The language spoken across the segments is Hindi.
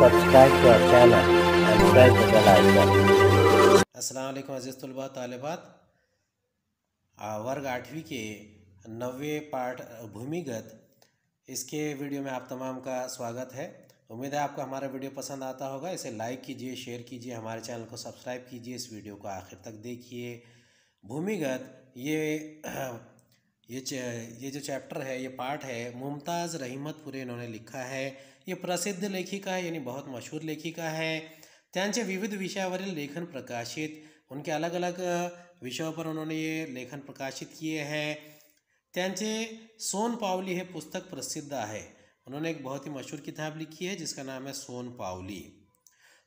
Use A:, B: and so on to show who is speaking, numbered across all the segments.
A: subscribe to our channel and press the bell icon. Aslam अज़ीज़ तलबा तालबात वर्ग आठवीं के नवे पाठ भूमिगत इसके वीडियो में आप तमाम का स्वागत है उम्मीद है आपको हमारा वीडियो पसंद आता होगा इसे लाइक कीजिए शेयर कीजिए हमारे चैनल को सब्सक्राइब कीजिए इस वीडियो को आखिर तक देखिए भूमिगत ये ये ये जो चैप्टर है ये पार्ट है मुमताज़ रहीमतपुरे इन्होंने लिखा है ये प्रसिद्ध लेखिका है यानी बहुत मशहूर लेखिका है त्यांचे विविध विषयावरील लेखन प्रकाशित उनके अलग अलग विषयों पर उन्होंने ये लेखन प्रकाशित किए हैं त्यांचे सोन पावली है पुस्तक प्रसिद्ध है उन्होंने एक बहुत ही मशहूर किताब लिखी है जिसका नाम है सोन पावली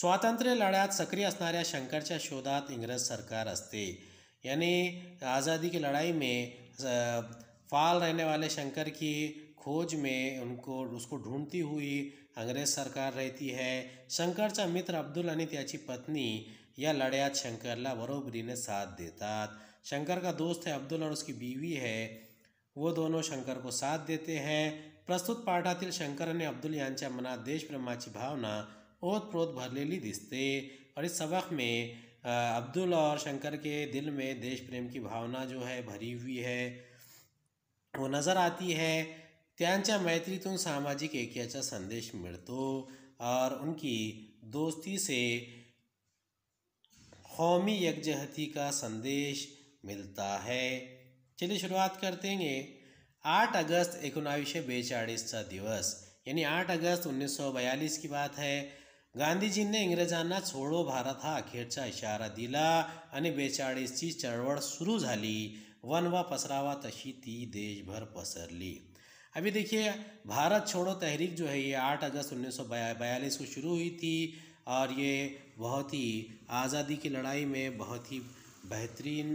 A: स्वातंत्र्य लड़ात सक्रिय असणाऱ्या शंकरच्या शोधात इंग्रज सरकार असते यानी आज़ादी की लड़ाई में फाल रहने वाले शंकर की खोज में उनको उसको ढूंढती हुई अंग्रेज सरकार रहती है शंकर का मित्र अब्दुल अनित याची पत्नी या लढ्यात शंकरला ने साथ देता शंकर का दोस्त है अब्दुल और उसकी बीवी है वो दोनों शंकर को साथ देते हैं प्रस्तुत पाठातील ने अब्दुल यांच्या मनात देशप्रेमाची भावना ओतप्रोत भरलेली दिसते इस सबक में अब्दुल और शंकर के दिल में देश प्रेम की भावना जो है भरी हुई है वो नज़र आती है मैत्री तुम सामाजिक एक अच्छा संदेश मिळतो और उनकी दोस्ती से कौमी यकजहती का संदेश मिलता है चलिए शुरुआत करते हैं आठ अगस्त एक बेचाळीसचा दिवस यानी आठ अगस्त 1942 की बात है ने इंग्रजांना छोडो भारत हा अखेरचा इशारा दिला आणि बेचाळीसची चळवळ सुरू झाली व पसरावा तशी ती देशभर पसरली अभी देखिए भारत छोड़ो तहरीक जो है ये आठ अगस्त उन्नीस सौ बयालीस को शुरू हुई थी और ये बहुत ही आज़ादी की लड़ाई में बहुत ही बेहतरीन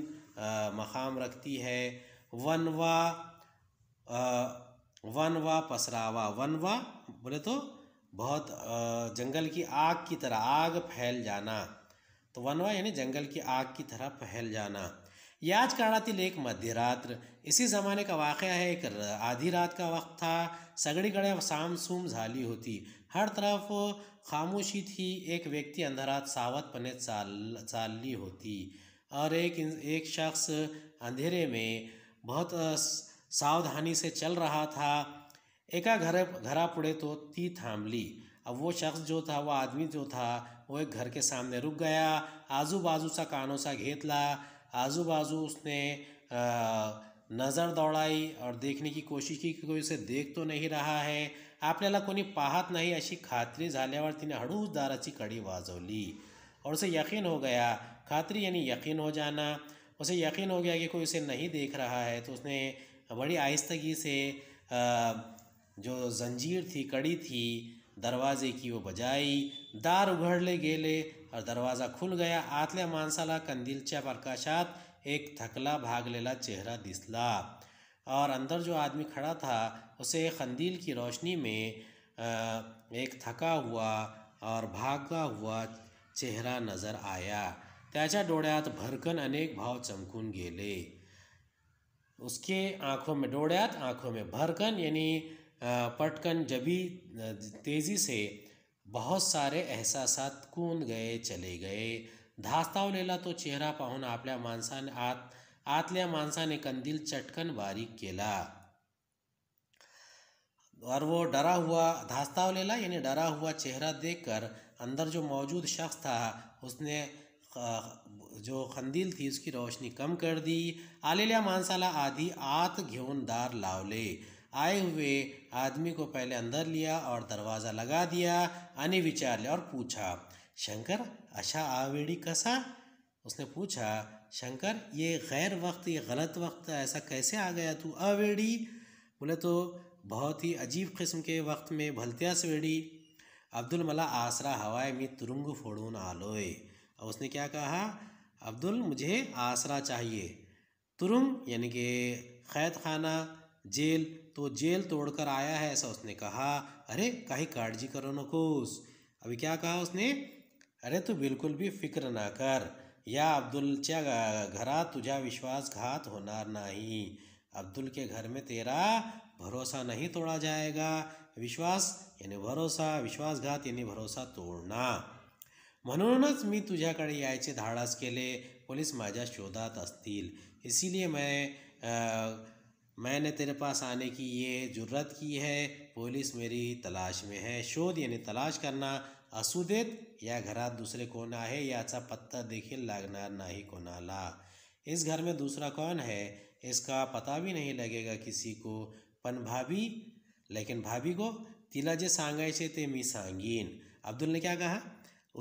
A: मकाम रखती है वन वन व पसरावा वन व बोले तो बहुत जंगल की आग की तरह आग फैल जाना तो वनवा यानी जंगल की आग की तरह फैल जाना याज लेक एक रात्र इसी ज़माने का वाक़ है एक आधी रात का वक्त था सगड़ी गड़े शाम सूम झाली होती हर तरफ खामोशी थी एक व्यक्ति अंधरात पने चाल चाली होती और एक एक शख्स अंधेरे में बहुत सावधानी से चल रहा था एका घरा पड़े तो ती ली अब वो शख्स जो था वो आदमी जो था वो एक घर के सामने रुक गया आजू बाजू सा कानों सा घेतला बाजू उसने नज़र दौडाई और देखने की कोशिश की कि कोई उसे देख तो नहीं रहा है आपल्याला को पाहत नहीं अशी खात्री झाल्यावर तिने दारा दाराची कडी वाजवली और उसे यकीन हो गया खात्री यानी यकीन हो जाना उसे यकीन हो गया कि कोई उसे नहीं देख रहा है तो उसने बड़ी आहिस्तगी से आ, जो जंजीर थी कड़ी थी दरवाजे की वो बजाई दार उघडले गेले और दरवाजा खुल गया आतल्या मानसाला कंदीलच्या प्रकाशात एक थकला भागलेला चेहरा दिसला और अंदर जो आदमी खड़ा था उसे कंदील की रोशनी में एक थका हुआ और भागा हुआ चेहरा नजर आया त्याचा डोळ्यात भरकन अनेक भाव चमकून गेले उसके आँखों में डोळ्यात आँखों में भरकन यानी पटकन जभी तेज़ी से बहुत सारे एहसास कून गए चले गए धास्ताव लेला तो चेहरा पहुन आप मनसान आत आतल्या ने कंदील चटकन बारीक केला और वो डरा हुआ धास्ताव लेला यानी डरा हुआ चेहरा देखकर अंदर जो मौजूद शख्स था उसने जो खंदील थी उसकी रोशनी कम कर दी आलेल्या मानसाला आधी आत घेन दार लावले आए हुए आदमी को पहले अंदर लिया और दरवाज़ा लगा दिया विचार लिया और पूछा शंकर अशा अच्छा आवेड़ी कसा उसने पूछा शंकर ये गैर वक्त ये गलत वक्त ऐसा कैसे आ गया तू अवेड़ी बोले तो बहुत ही अजीब किस्म के वक्त में भलतिया सवेड़ी अब्दुल मला आसरा हवाए में तुरुंग फोड़ून आलोए और उसने क्या कहा अब्दुल मुझे आसरा चाहिए तुरुंग यानी कि कैद खाना जेल तो जेल तोड़कर आया है ऐसा उसने कहा अरे कहीं काटजी करो न खुश अभी क्या कहा उसने अरे तू बिल्कुल भी फिक्र ना कर या अब्दुलच्या घरा तुझा विश्वासघात होणार नाही अब्दुल के घर में तेरा भरोसा नहीं तोड़ा जाएगा विश्वास यानी भरोसा विश्वासघात यानी भरोसा तोड़ना म्हणूनच मी तुझ्याकडे यायचे धाडस केले पोलीस माझ्या शोधात असतील इसीलिए मैं आ, मैंने तेरे पास आने की ये जरूरत की है पुलिस मेरी तलाश में है शोध यानी तलाश करना असुदेत या घर दूसरे कोण आहे याचा पत्ता देखील लागणार नाही कोनाला इस घर में दूसरा कौन है इसका पता भी नहीं लगेगा किसी को पन भाभी लेकिन भाभी को तिला जे से ते मी सांगीन अब्दुल ने क्या कहा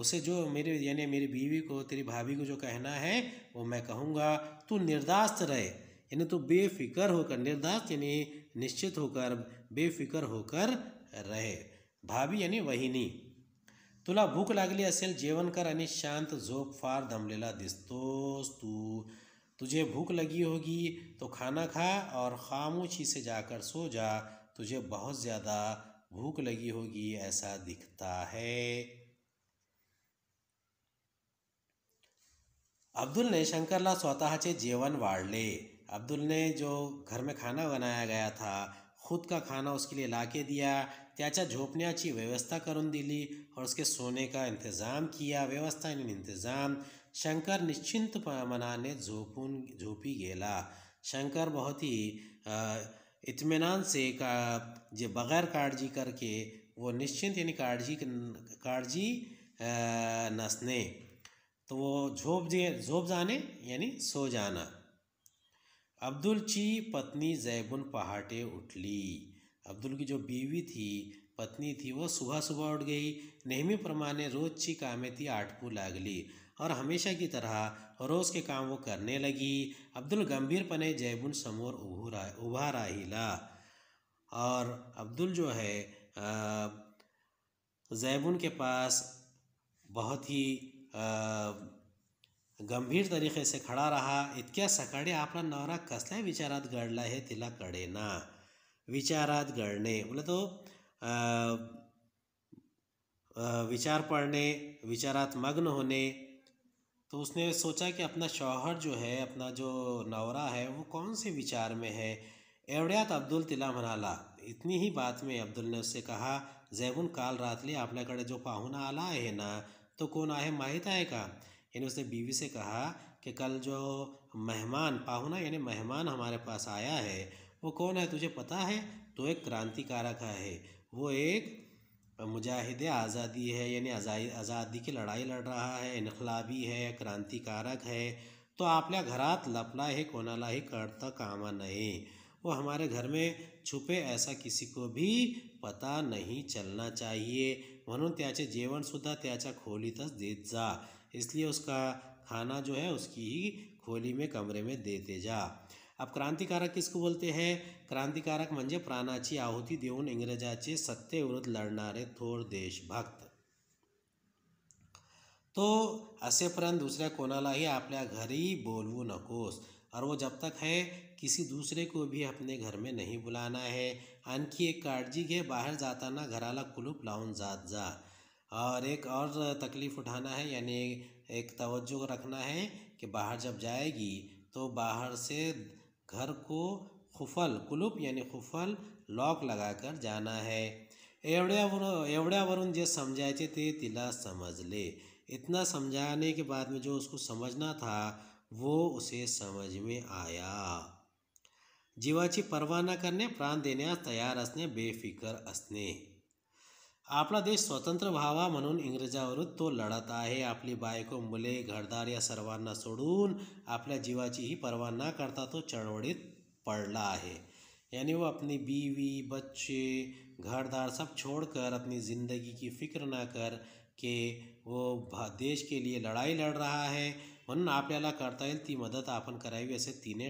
A: उसे जो मेरे यानी मेरी बीवी को तेरी भाभी को जो कहना है वो मैं कहूँगा तू निर्दास्त रहे यानी तो बेफिक्र होकर निर्दास यानी निश्चित होकर बेफिक्र होकर रहे भाभी यानी नहीं तुला भूक लगली असेल जेवन कर यानी शांत झोप फार दमलेला दिस्तोस तू तुझे भूख लगी होगी तो खाना खा और खामोशी से जाकर सो जा तुझे बहुत ज़्यादा भूख लगी होगी ऐसा दिखता है अब्दुल ने शंकरला स्वतः जेवन वाड़े अब्दुल ने जो घर में खाना बनाया गया था खुद का खाना उसके लिए ला के दिया झोपने की व्यवस्था करून दिली और उसके सोने का इंतज़ाम किया व्यवस्था इन इंतज़ाम शंकर निश्चिंत मनाने झोपून झोपी गेला शंकर बहुत ही इतमान से का जे बगैर काड़जी करके वो निश्चिंत यानी काड़जी काड़जी नसने तो वो झोप जे झोप जाने यानी सो जाना अब्दुल की पत्नी जैबुन पहाटे उठली अब्दुल की जो बीवी थी पत्नी थी वो सुबह सुबह उठ गई नेहमी प्रमाणे कामें थी आठपू लाग लागली और हमेशा की तरह रोज़ के काम वो करने लगी अब्दुल पने जैबुन समोर उभूरा उभा राहिला और अब्दुल जो है जैबुन के पास बहुत ही आ, गंभीर तरीके से खडा रहा इतक सका अपना नवरा कसल तो, विचार गड़ला है तिला ना विचार गड़ने बोले तो विचार पढ़ने विचारत मग्न होने तो उसने सोचा कि अपना शौहर जो है अपना जो नवरा है वो कौन से विचार में है एवड्यात अब्दुल तिला मनाला इतनी ही बात में अब्दुल ने उससे कहा जैगुन काल अपने कड़े जो पाहुना आला है ना तो कौन आहे माहिता है का यानी उसने बीवी से कहा कि कल जो मेहमान पाहुना यानी मेहमान हमारे पास आया है वो कौन है तुझे पता है तो एक क्रांतिकारक है वो एक मुजाहिद आज़ादी है यानी आज़ादी की लड़ाई लड़ रहा है इनकलाबी है क्रांतिकारक है तो आपल्या घरात कोनाला ही करता कामा नहीं वो हमारे घर में छुपे ऐसा किसी को भी पता नहीं चलना चाहिए म्हणून त्याचे जेवणसुद्धा त्याचा खोलीतच देत जा इसलिए उसका खाना जो है उसकी ही खोली में कमरे में देते जा अब क्रांतिकारक किसको बोलते हैं क्रांतिकारक मंजे प्राणाची आहुति देवन इंग्रजाचे लड़ना रे थोर देशभक्त तो असेपर्यंत ही अपने घर ही बोलवू नकोस और वो जब तक है किसी दूसरे को भी अपने घर में नहीं बुलाना है अनखी एक काळजी घे जाता ना घराला कुलूप लाउन जात जा और एक और तकलीफ़ उठाना है यानी एक तवज्जो रखना है कि बाहर जब जाएगी तो बाहर से घर को खुफल कुलूप यानी खुफल लॉक लगाकर जाना है एवड़ा वरुण जो समझाए ते तिला समझ ले इतना समझाने के बाद में जो उसको समझना था वो उसे समझ में आया जीवाची परवाह न करने प्राण देने तैयार असने बेफिक्र असने आपला देश स्वतंत्र व्हावा म्हणून इंग्रजावरून तो लढत आहे आपली बायको मुले घरदार या सर्वांना सोडून आपल्या जीवाचीही पर्वा न करता तो चळवळीत पड़ला है यानी वो अपनी बीवी बच्चे घरदार सब छोड़कर अपनी ज़िंदगी की फिक्र ना कर के वो देश के लिए लड़ाई लड़ रहा है मन आप करता येईल ती मदत आपण करावी असे तिने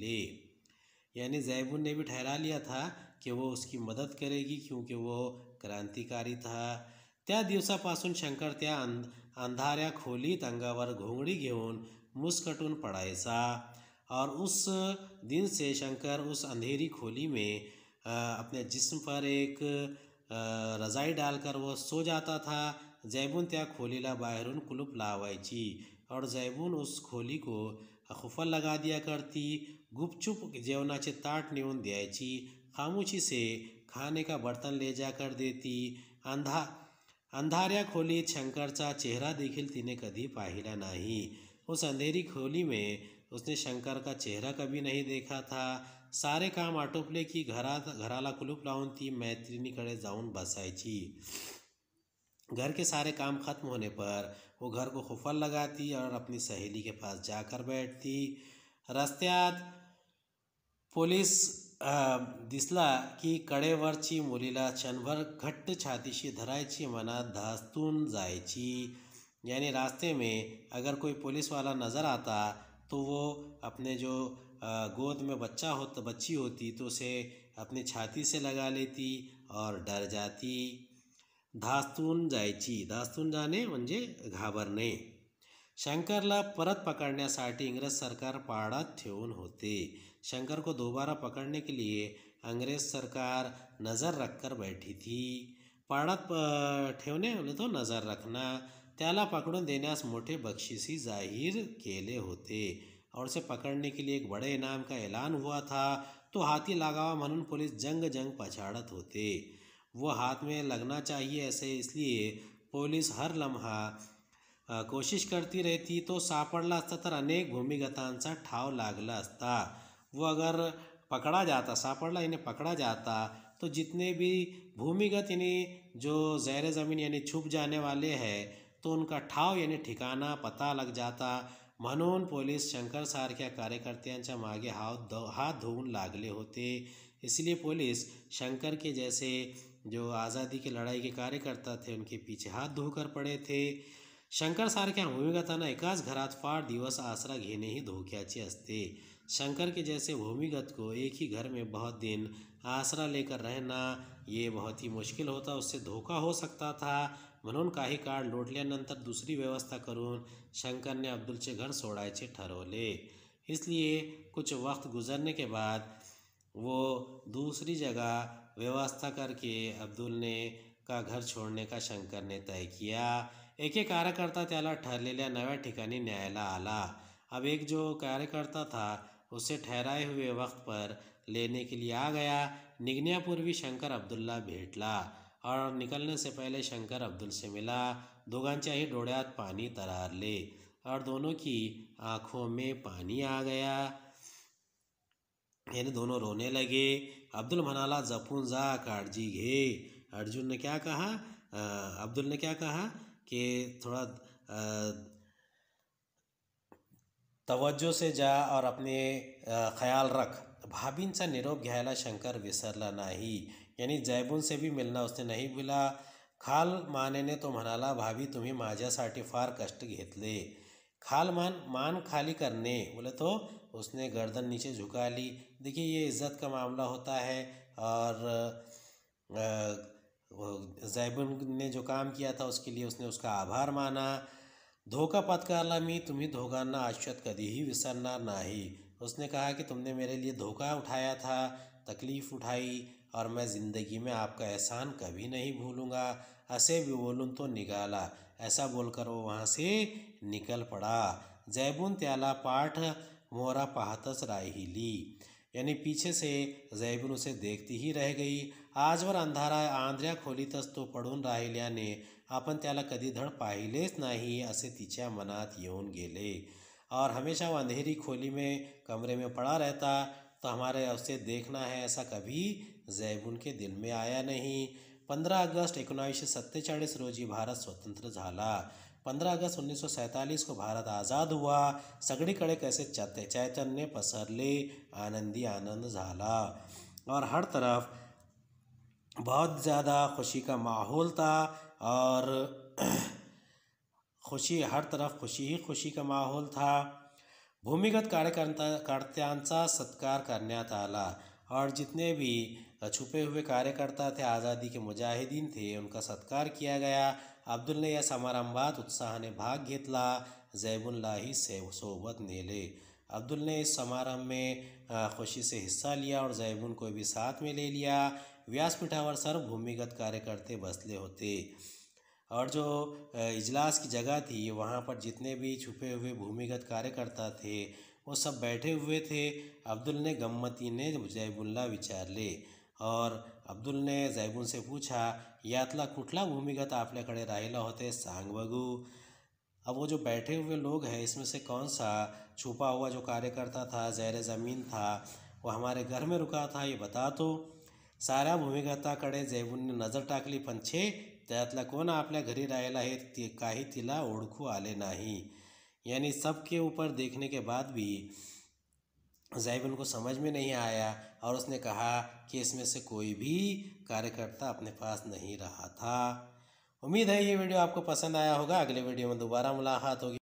A: ले यानी जैबुन ने भी ठहरा लिया था कि वो उसकी मदद करेगी क्योंकि वो क्रांतिकारी था त्या दिवसापासून शंकर त्या अंध अंधाऱ्या खोलीत अंगावर घोंगडी घेऊन मुस्कटून पडायचा और उस दिन से शंकर उस अंधेरी खोली में अपने जिस्म पर एक रजाई डालकर वह सो जाता था जैबून त्या खोलीला बाहरून कुलूप लावायची और जैबून उस खोली को खुफल लगा दिया करती गुपचुप जेवनाचे ताट नेऊन द्यायची खामोशी से खाने का बर्तन ले जाकर देती अंधा खोली शंकर का चेहरा देखिल तिने कभी पाहिला नहीं उस अंधेरी खोली में उसने शंकर का चेहरा कभी नहीं देखा था सारे काम आटोपले की घरा घराला कुलूप थी ती कड़े जाऊन थी घर के सारे काम खत्म होने पर वो घर को खुफल लगाती और अपनी सहेली के पास जाकर बैठती रस्त्यात पुलिस अं, दिसला कि की मुलीला क्षणभर घट्ट छातीशी धरायची मना धास्तून जायची यानी रास्ते में अगर कोई पुलिस वाला नज़र आता तो वो अपने जो अं, गोद में बच्चा होता बच्ची होती तो उसे अपनी छाती से लगा लेती और डर जाती धास्तून जायची धास्तून जाने म्हणजे घाबरने शंकरला परत पकडण्यासाठी इंग्रज सरकार पाडात होते शंकर को दोबारा पकड़ने के लिए अंग्रेज सरकार नज़र रखकर बैठी थी पाडात ठेवणे म्हणजे तो नजर रखना त्याला पकडून मोटे बख्शीसी बक्षिसी के केले होते और उसे पकड़ने के लिए एक बड़े इनाम का ऐलान हुआ था तो हाथी लगावा मनुन पुलिस जंग जंग पछाड़त होते वो हाथ में लगना चाहिए ऐसे इसलिए पुलिस हर लम्हा कोशिश करती रहती तो सापडला असता तर अनेक भूमिगतांचा ठाव लागला असता वो अगर पकड़ा जाता सापड़ला इन्हें पकड़ा जाता तो जितने भी भूमिगत इन्हें जो जैर ज़मीन यानी छुप जाने वाले हैं तो उनका ठाव यानी ठिकाना पता लग जाता म्हणून पोलीस शंकरसारख्या कार्यकर्त्यांच्या मागे हाथ धो हाथ धोन लागले होते इसलिए पुलिस शंकर के जैसे जो आज़ादी की लड़ाई के कार्यकर्ता थे उनके पीछे हाथ धोकर पड़े थे शंकर शंकरसारख्या होमिगतांना एकाच घर फार दिवस आसरा घेने ही असते शंकर के जैसे भूमिगत को एक ही घर में बहुत दिन आसरा लेकर रहना ये बहुत ही मुश्किल होता उससे धोखा हो सकता था म्हणून काही काळ लोटल्यानंतर दूसरी व्यवस्था शंकर ने अब्दुल से घर सोडायचे ठहरोले इसलिए कुछ वक्त गुजरने के बाद वो दूसरी जगह व्यवस्था करके अब्दुल ने का घर छोड़ने का शंकर ने तय किया एके कार्यकर्ता त्याला ठरलेल्या नव्या ठिकाणी न्यायला आला अब एक जो कार्यकर्ता था उसे ठहराए हुए वक्त पर लेने के लिए आ गया निगनियापूर्वी शंकर अब्दुल्ला भेटला और निकलने से पहले शंकर अब्दुल से मिला डोड़ात पानी तरार ले और दोनों की आँखों में पानी आ गया यानी दोनों रोने लगे अब्दुल मनाला जपून जा काटजी घे अर्जुन ने क्या कहा आ, अब्दुल ने क्या कहा कि थोड़ा तवज्जो से जा और अपने ख्याल रख सा निरोप घायला शंकर विसरला यानी जैबुन से भी मिलना उसने नहीं भुला खाल माने ने तो म्हणाला भाभी तुम्ही साठी फार कष्ट घेतले खाल मान मान खाली करने बोले तो उसने गर्दन नीचे झुका ली देखिए ये इज़्ज़त का मामला होता है और आ, जैबन ने जो काम किया था उसके लिए उसने उसका आभार माना धोका पत्कारला मी तुम्ही कभी ही विसरना ना ही उसने कहा कि तुमने मेरे लिए धोखा उठाया था तकलीफ़ उठाई और मैं ज़िंदगी में आपका एहसान कभी नहीं भूलूँगा ऐसे भी बोलूँ तो निकाला ऐसा बोलकर वो वहाँ से निकल पड़ा जैबुन त्याला पाठ मोरा ही ली यानी पीछे से जैबुन उसे देखती ही रह गई आज वर अंधारा आंध्र्या खोलीतच तो पडून राहिल्याने आपण त्याला कधी धड पाहिलेच नाही असे तिच्या मनात येऊन गेले और हमेशा वह अंधेरी खोली में कमरे में पड़ा रहता तो हमारे उसे देखना है ऐसा कभी जैबुन के दिल में आया नहीं पंद्रह अगस्त एकोणावीसशे सत्तेचाळीस रोजी भारत स्वतंत्र झाला पंद्रह अगस्त उन्नीस को भारत आज़ाद हुआ सगड़ी कड़े कैसे चैत चैतन्य पसरले आनंदी आनंद झाला और हर तरफ बहुत ज़्यादा खुशी का माहौल था और खुशी हर तरफ खुशी ही खुशी का माहौल था भूमिगत कार्यकर्ता कर्त्यांचा सत्कार करने आला और जितने भी छुपे हुए कार्यकर्ता थे आज़ादी के मुजाहिदीन थे उनका सत्कार किया गया अब्दुलने या समारंभात उत्साहाने भाग घेतला जैबुल्ला ही सोबत नेले अब्दुल ने इस समारंभ में खुशी से हिस्सा लिया और जैबुल को भी साथ में ले लिया व्यासपीठावर सर्व भूमिगत कार्य करते बसले होते और जो इजलास की जगह थी वहाँ पर जितने भी छुपे हुए भूमिगत कार्यकर्ता थे वो सब बैठे हुए थे अब्दुल ने गम्मती ने जैबुल्ला विचार ले और अब्दुल ने अब्दुलने से पूछा यातला कुठला भूमिगत कड़े राहिला होते सांग बगू अब वो जो बैठे हुए लोग हैं इसमें से कौन सा छुपा हुआ जो कार्यकर्ता था जैर ज़मीन था वो हमारे घर में रुका था ये बता तो कड़े जैबुन ने नजर टाकली पंछे छे त्यातला कोण घर घरी राहिला है का ही तिला ओढ़खू आले नाही यानी सबके ऊपर देखने के बाद भी जैबिन को समझ में नहीं आया और उसने कहा कि इसमें से कोई भी कार्यकर्ता अपने पास नहीं रहा था उम्मीद है ये वीडियो आपको पसंद आया होगा अगले वीडियो में दोबारा मुलाकात होगी